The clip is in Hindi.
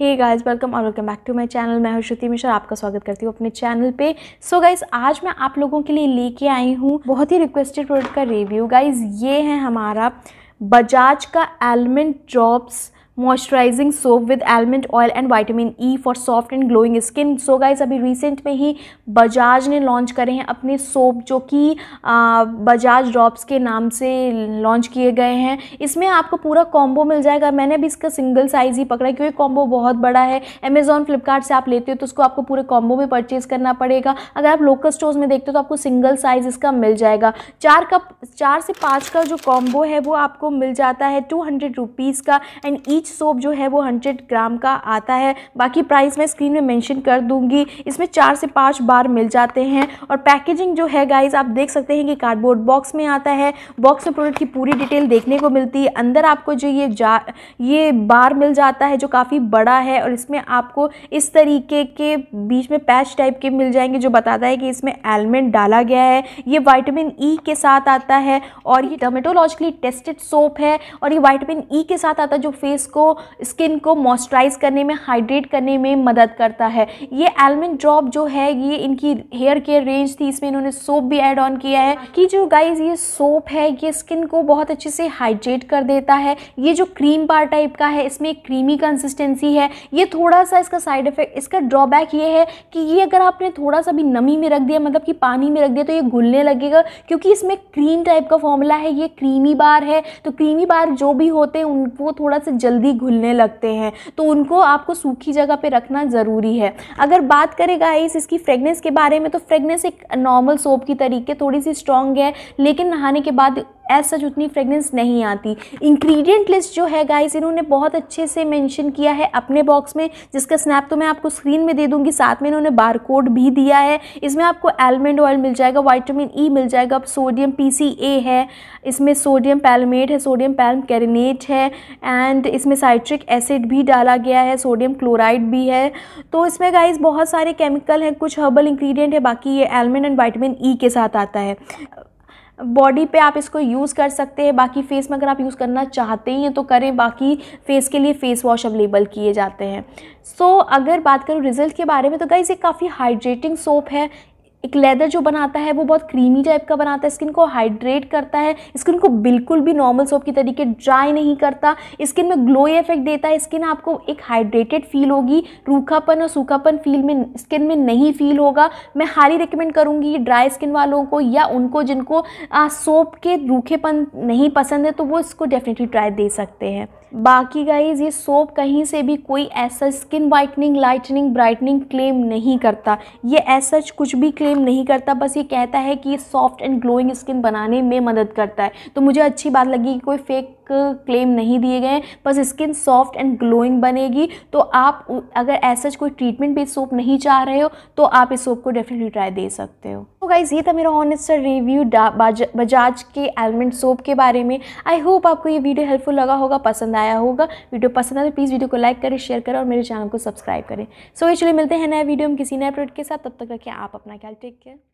हे गाइस वेलकम और welcome back to my channel मैं हूं श्रुति मिश्रा आपका स्वागत करती हूँ अपने चैनल पे सो so गाइस आज मैं आप लोगों के लिए लेके आई हूँ बहुत ही रिक्वेस्टेड प्रोडक्ट का रिव्यू गाइस ये है हमारा बजाज का almond drops moisturizing soap with almond oil and vitamin E for soft and glowing skin so guys अभी रिसेंट में ही बजाज ने लॉन्च करे हैं अपने सोप जो कि बजाज ड्रॉप्स के नाम से लॉन्च किए गए हैं इसमें आपको पूरा कॉम्बो मिल जाएगा मैंने भी इसका सिंगल साइज़ ही पकड़ा क्योंकि कॉम्बो बहुत बड़ा है अमेजोन फ्लिपकार्ट से आप लेते हो तो उसको आपको पूरे कॉम्बो में परचेज़ करना पड़ेगा अगर आप लोकल स्टोर्स में देखते हो तो आपको सिंगल साइज़ इसका मिल जाएगा चार कप चार से पाँच का जो कॉम्बो है वो आपको मिल जाता है टू हंड्रेड रुपीज़ का एंड ई ईच सोप जो है वो हंड्रेड ग्राम का आता है बाकी प्राइस मैं स्क्रीन में मेंशन कर दूंगी इसमें चार से पाँच बार मिल जाते हैं और पैकेजिंग जो है गाइज आप देख सकते हैं कि कार्डबोर्ड बॉक्स में आता है बॉक्स में प्रोडक्ट की पूरी डिटेल देखने को मिलती है अंदर आपको जो ये जा ये बार मिल जाता है जो काफ़ी बड़ा है और इसमें आपको इस तरीके के बीच में पैच टाइप के मिल जाएंगे जो बताता है कि इसमें एलमेंट डाला गया है ये वाइटामिन ई e के साथ आता है और ये डर्मेटोलॉजिकली टेस्टेड सोप है और ये वाइटामिन ई e के साथ आता है जो फेस इसको स्किन को मॉइस्चराइज करने में हाइड्रेट करने में मदद करता है ये एलमंड ड्रॉप जो है ये इनकी हेयर केयर रेंज थी इसमें इन्होंने सोप भी एड ऑन किया है कि जो गाइज ये सोप है ये स्किन को बहुत अच्छे से हाइड्रेट कर देता है ये जो क्रीम बार टाइप का है इसमें क्रीमी कंसिस्टेंसी है ये थोड़ा सा इसका साइड इफेक्ट इसका ड्रॉबैक ये है कि ये अगर आपने थोड़ा सा भी नमी में रख दिया मतलब कि पानी में रख दिया तो ये घुलने लगेगा क्योंकि इसमें क्रीम टाइप का फॉर्मूला है ये क्रीमी बार है तो क्रीमी बार जो भी होते हैं उनको थोड़ा सा जल्दी जल्दी घुलने लगते हैं तो उनको आपको सूखी जगह पे रखना ज़रूरी है अगर बात करें गाइस इसकी फ्रेगनेंस के बारे में तो फ्रेगनेंस एक नॉर्मल सोप की तरीके थोड़ी सी स्ट्रॉन्ग है लेकिन नहाने के बाद एज सच उतनी फ्रेगरेंस नहीं आती इंग्रीडियंट लिस्ट जो है गाइज इन्होंने बहुत अच्छे से मैंशन किया है अपने बॉक्स में जिसका स्नैप तो मैं आपको स्क्रीन में दे दूंगी साथ में इन्होंने बार कोड भी दिया है इसमें आपको एलमंड ऑयल मिल जाएगा वाइटामिन ई e मिल जाएगा सोडियम पी है इसमें सोडियम पैलमेट है सोडियम पैलम कैरिनेट है एंड इसमें साइट्रिक एसिड भी डाला गया है सोडियम क्लोराइड भी है तो इसमें गाइस बहुत सारे केमिकल हैं कुछ हर्बल इंग्रेडिएंट है बाकी ये almond and vitamin E e के साथ आता है बॉडी पे आप इसको यूज़ कर सकते हैं बाकी फेस में अगर आप यूज़ करना चाहते ही हैं तो करें बाकी फेस के लिए फ़ेस वॉश अवेलेबल किए जाते हैं सो so, अगर बात करूँ रिज़ल्ट के बारे में तो गाइज़ ये काफ़ी हाइड्रेटिंग सोप है एक लेदर जो बनाता है वो बहुत क्रीमी टाइप का बनाता है स्किन को हाइड्रेट करता है स्किन को बिल्कुल भी नॉर्मल सोप की तरीके ड्राई नहीं करता स्किन में ग्लो इफेक्ट देता है स्किन आपको एक हाइड्रेटेड फील होगी रूखापन और सूखापन फील में स्किन में नहीं फील होगा मैं हाईली रिकमेंड करूँगी ड्राई स्किन वालों को या उनको जिनको सोप के रूखेपन नहीं पसंद है तो वो इसको डेफिनेटली ट्राई दे सकते हैं बाकी गाइज ये सोप कहीं से भी कोई ऐसा skin whitening lightening brightening claim नहीं करता ये ऐसा कुछ भी क्लेम नहीं करता बस ये कहता है कि ये सॉफ्ट एंड ग्लोइंग स्किन बनाने में मदद करता है तो मुझे अच्छी बात लगी कि कोई फेक क्लेम नहीं दिए गए हैं बस स्किन सॉफ्ट एंड ग्लोइंग बनेगी तो आप अगर ऐसा कोई ट्रीटमेंट भी सोप नहीं चाह रहे हो तो आप इस सोप को डेफिनेटली ट्राई दे सकते हो तो गाइज़ ये था मेरा ऑनेस्ट रिव्यू बजाज के एलमेंट सोप के बारे में आई होप आपको ये वीडियो हेल्पफुल लगा होगा पसंद आया होगा वीडियो पसंद आए तो प्लीज़ वीडियो को लाइक करें शेयर करें और मेरे चैनल को सब्सक्राइब करें सो so, ये चलिए मिलते हैं नए वीडियो में किसी नए प्रोडक्ट के साथ तब तक रखें आप अपना ख्याल टेक केयर